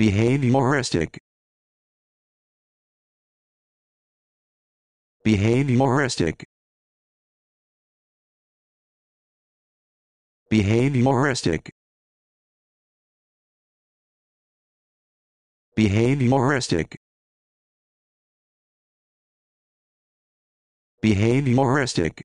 Behavioristic Behavioristic Behavioristic Behavioristic Behavioristic